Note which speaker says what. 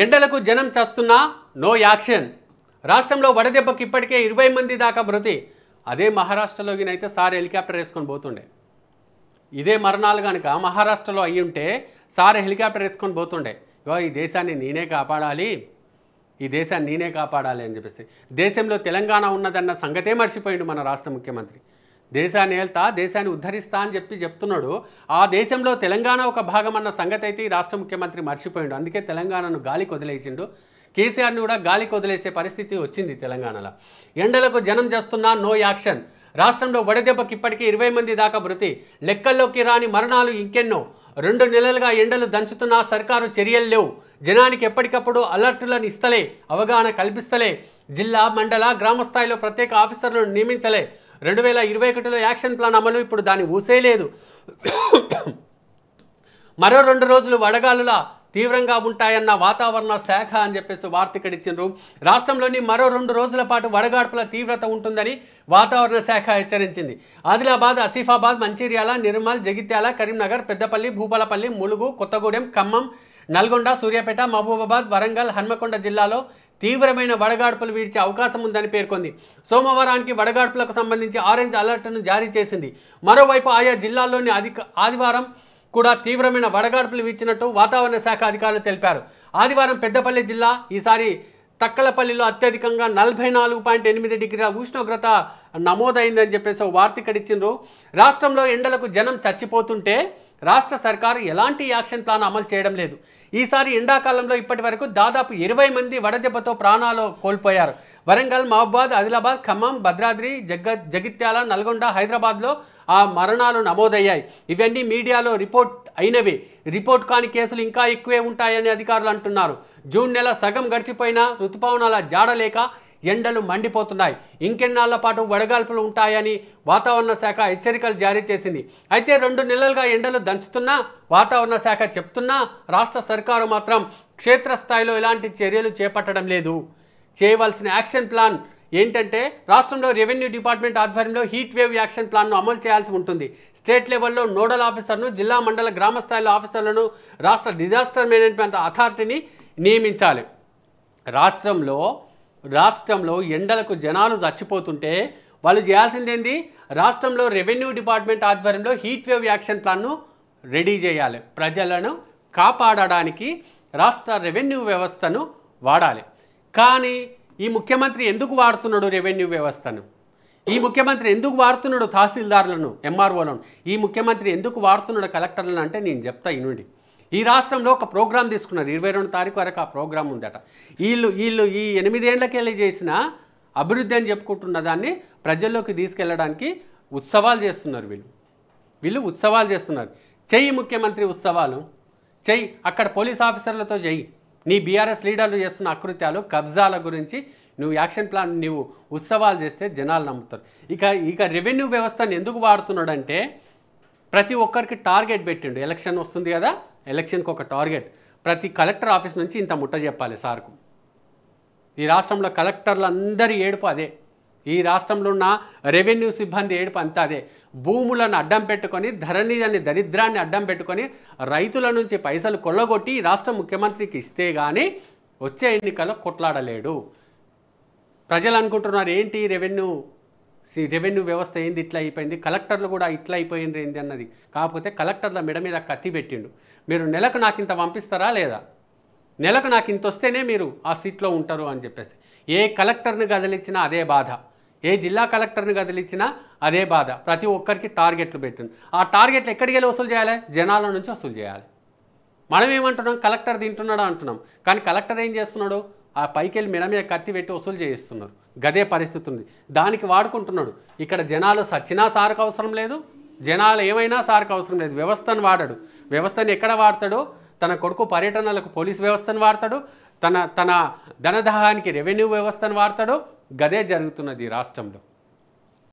Speaker 1: ఎండలకు జనం చస్తున్నా no action రాష్ట్రంలో వడదెబ్బకి ఇప్పటికే ఇరవై మంది దాకా మృతి అదే మహారాష్ట్రలోకినైతే సార్ హెలికాప్టర్ వేసుకొని పోతుండే ఇదే మరణాలు కనుక మహారాష్ట్రలో అయ్యి ఉంటే సార్ హెలికాప్టర్ వేసుకొని పోతుండే ఇగో ఈ దేశాన్ని నేనే కాపాడాలి ఈ దేశాన్ని నేనే కాపాడాలి అని చెప్పేసి దేశంలో తెలంగాణ ఉన్నదన్న సంగతే మర్చిపోయిండు మన రాష్ట్ర ముఖ్యమంత్రి దేశాన్ని ఏల్తా దేశాన్ని ఉద్ధరిస్తా అని చెప్పి చెప్తున్నాడు ఆ దేశంలో తెలంగాణ ఒక భాగం అన్న సంగతి అయితే ఈ రాష్ట్ర ముఖ్యమంత్రి మర్చిపోయాడు అందుకే తెలంగాణను గాలి వదిలేసిండు కేసీఆర్ని కూడా గాలి వదిలేసే పరిస్థితి వచ్చింది తెలంగాణలో ఎండలకు జనం చేస్తున్న నో యాక్షన్ రాష్ట్రంలో వడదెబ్బకి ఇప్పటికీ ఇరవై మంది దాకా మృతి లెక్కల్లోకి రాని మరణాలు ఇంకెన్నో రెండు నెలలుగా ఎండలు దంచుతున్నా సర్కారు చర్యలు లేవు జనానికి ఎప్పటికప్పుడు అలర్టులను ఇస్తలే అవగాహన కల్పిస్తలే జిల్లా మండల గ్రామ స్థాయిలో ప్రత్యేక ఆఫీసర్లను నియమించలే రెండు వేల ఇరవై ఒకటిలో యాక్షన్ ప్లాన్ అమలు ఇప్పుడు దాన్ని ఊసేయలేదు మరో రెండు రోజులు వడగాలుల తీవ్రంగా ఉంటాయన్న వాతావరణ శాఖ అని చెప్పేసి వార్త ఇక్కడ ఇచ్చిండ్రు రాష్ట్రంలోని మరో రెండు రోజుల పాటు వడగాడ్పుల తీవ్రత ఉంటుందని వాతావరణ శాఖ హెచ్చరించింది ఆదిలాబాద్ ఆసిఫాబాద్ మంచిర్యాల నిర్మల్ జగిత్యాల కరీంనగర్ పెద్దపల్లి భూపాలపల్లి ములుగు కొత్తగూడెం ఖమ్మం నల్గొండ సూర్యాపేట మహబూబాబాద్ వరంగల్ హన్మకొండ జిల్లాలో తీవ్రమైన వడగాడ్పులు వీడ్చే అవకాశం ఉందని పేర్కొంది సోమవారానికి వడగాడ్పులకు సంబంధించి ఆరెంజ్ అలర్ట్ను జారీ చేసింది మరోవైపు ఆయా జిల్లాల్లోని అధిక ఆదివారం కూడా తీవ్రమైన వడగాడ్పులు వీచినట్టు వాతావరణ శాఖ అధికారులు తెలిపారు ఆదివారం పెద్దపల్లి జిల్లా ఈసారి తక్కలపల్లిలో అత్యధికంగా నలభై నాలుగు పాయింట్ ఎనిమిది డిగ్రీల ఉష్ణోగ్రత నమోదైందని చెప్పేసి వార్తికడిచ్చిండ్రు రాష్ట్రంలో ఎండలకు జనం చచ్చిపోతుంటే రాష్ట్ర సర్కారు ఎలాంటి యాక్షన్ ప్లాన్ అమలు చేయడం లేదు ఈసారి ఎండాకాలంలో ఇప్పటి వరకు దాదాపు ఇరవై మంది వడదెబ్బతో ప్రాణాలు కోల్పోయారు వరంగల్ మహబాద్ ఆదిలాబాద్ ఖమ్మం భద్రాద్రి జగ్గ జగిత్యాల నల్గొండ హైదరాబాద్లో ఆ మరణాలు నమోదయ్యాయి ఇవన్నీ మీడియాలో రిపోర్ట్ అయినవి రిపోర్ట్ కాని కేసులు ఇంకా ఎక్కువే ఉంటాయని అధికారులు అంటున్నారు జూన్ నెల సగం గడిచిపోయినా రుతుపవనాల జాడలేక ఎండలు మండిపోతున్నాయి ఇంకెన్నాళ్ల పాటు వడగాల్పులు ఉంటాయని వాతావరణ శాఖ హెచ్చరికలు జారీ చేసింది అయితే రెండు నెలలుగా ఎండలు దంచుతున్నా వాతావరణ శాఖ చెప్తున్నా రాష్ట్ర సర్కారు మాత్రం క్షేత్రస్థాయిలో ఎలాంటి చర్యలు చేపట్టడం లేదు చేయవలసిన యాక్షన్ ప్లాన్ ఏంటంటే రాష్ట్రంలో రెవెన్యూ డిపార్ట్మెంట్ ఆధ్వర్యంలో హీట్ వేవ్ యాక్షన్ ప్లాన్ను అమలు చేయాల్సి ఉంటుంది స్టేట్ లెవెల్లో నోడల్ ఆఫీసర్ను జిల్లా మండల గ్రామ స్థాయిలో ఆఫీసర్లను రాష్ట్ర డిజాస్టర్ మేనేజ్మెంట్ అథారిటీని నియమించాలి రాష్ట్రంలో రాష్ట్రంలో ఎండలకు జనాలు చచ్చిపోతుంటే వాళ్ళు చేయాల్సిందేంది రాష్ట్రంలో రెవెన్యూ డిపార్ట్మెంట్ ఆధ్వర్యంలో హీట్ వేవ్ యాక్షన్ ప్లాన్ను రెడీ చేయాలి ప్రజలను కాపాడడానికి రాష్ట్ర రెవెన్యూ వ్యవస్థను వాడాలి కానీ ఈ ముఖ్యమంత్రి ఎందుకు వాడుతున్నాడు రెవెన్యూ వ్యవస్థను ఈ ముఖ్యమంత్రి ఎందుకు వాడుతున్నాడు తహసీల్దారులను ఎంఆర్ఓలను ఈ ముఖ్యమంత్రి ఎందుకు వాడుతున్నాడు కలెక్టర్లను అంటే నేను చెప్తా ఇనుండి ఈ రాష్ట్రంలో ఒక ప్రోగ్రాం తీసుకున్నారు ఇరవై రెండు తారీఖు వరకు ఆ ప్రోగ్రాం ఉందట వీళ్ళు వీళ్ళు ఈ ఎనిమిదేళ్లకెళ్ళి చేసిన అభివృద్ధి అని చెప్పుకుంటున్న దాన్ని ప్రజల్లోకి తీసుకెళ్ళడానికి ఉత్సవాలు చేస్తున్నారు వీళ్ళు వీళ్ళు ఉత్సవాలు చేస్తున్నారు చెయ్యి ముఖ్యమంత్రి ఉత్సవాలు చెయ్యి అక్కడ పోలీస్ ఆఫీసర్లతో చెయ్యి నీ బీఆర్ఎస్ లీడర్లు చేస్తున్న అకృత్యాలు కబ్జాల గురించి నువ్వు యాక్షన్ ప్లాన్ నువ్వు ఉత్సవాలు చేస్తే జనాలు నమ్ముతారు ఇక ఇక రెవెన్యూ వ్యవస్థను ఎందుకు వాడుతున్నాడంటే ప్రతి ఒక్కరికి టార్గెట్ పెట్టిండు ఎలక్షన్ వస్తుంది కదా ఎలక్షన్కి ఒక టార్గెట్ ప్రతి కలెక్టర్ ఆఫీస్ నుంచి ఇంత ముట్ట చెప్పాలి సార్కు ఈ రాష్ట్రంలో కలెక్టర్లు అందరి ఏడుపు అదే ఈ రాష్ట్రంలో ఉన్న రెవెన్యూ సిబ్బంది ఏడుపు అంతా అదే భూములను అడ్డం పెట్టుకొని ధరణి అనే దరిద్రాన్ని అడ్డం పెట్టుకొని రైతుల నుంచి పైసలు కొల్లగొట్టి రాష్ట్ర ముఖ్యమంత్రికి ఇస్తే కానీ వచ్చే ఎన్నికల్లో కొట్లాడలేడు ప్రజలు అనుకుంటున్నారు ఏంటి రెవెన్యూ రెవెన్యూ వ్యవస్థ ఏంది ఇట్లా అయిపోయింది కలెక్టర్లు కూడా ఇట్లా అయిపోయింది ఏంది అన్నది కాకపోతే కలెక్టర్ల మెడ మీద కత్తి పెట్టిండు మీరు నెలకు నాకు ఇంత పంపిస్తారా లేదా నెలకు నాకు ఇంత వస్తేనే మీరు ఆ సీట్లో ఉంటారు అని చెప్పేసి ఏ కలెక్టర్ని కదిలించినా అదే బాధ ఏ జిల్లా కలెక్టర్ని కదిలించినా అదే బాధ ప్రతి ఒక్కరికి టార్గెట్లు పెట్టింది ఆ టార్గెట్లు ఎక్కడికి వెళ్ళి వసూలు చేయాలి జనాల నుంచి వసూలు చేయాలి మనం ఏమంటున్నాం కలెక్టర్ తింటున్నాడు అంటున్నాం కానీ కలెక్టర్ ఏం చేస్తున్నాడు ఆ పైకి వెళ్ళి మెడ మీద కత్తి పెట్టి వసూలు చేయిస్తున్నారు గదే పరిస్థితి ఉంది దానికి వాడుకుంటున్నాడు ఇక్కడ జనాలు సచ్చినా సార్కు అవసరం లేదు జనాలు ఏమైనా సార్కు అవసరం లేదు వ్యవస్థను వాడాడు వ్యవస్థను ఎక్కడ వాడతాడో తన కొడుకు పర్యటనలకు పోలీస్ వ్యవస్థను వాడతాడు తన తన ధనదాహానికి రెవెన్యూ వ్యవస్థను వాడతాడు గదే జరుగుతున్నది రాష్ట్రంలో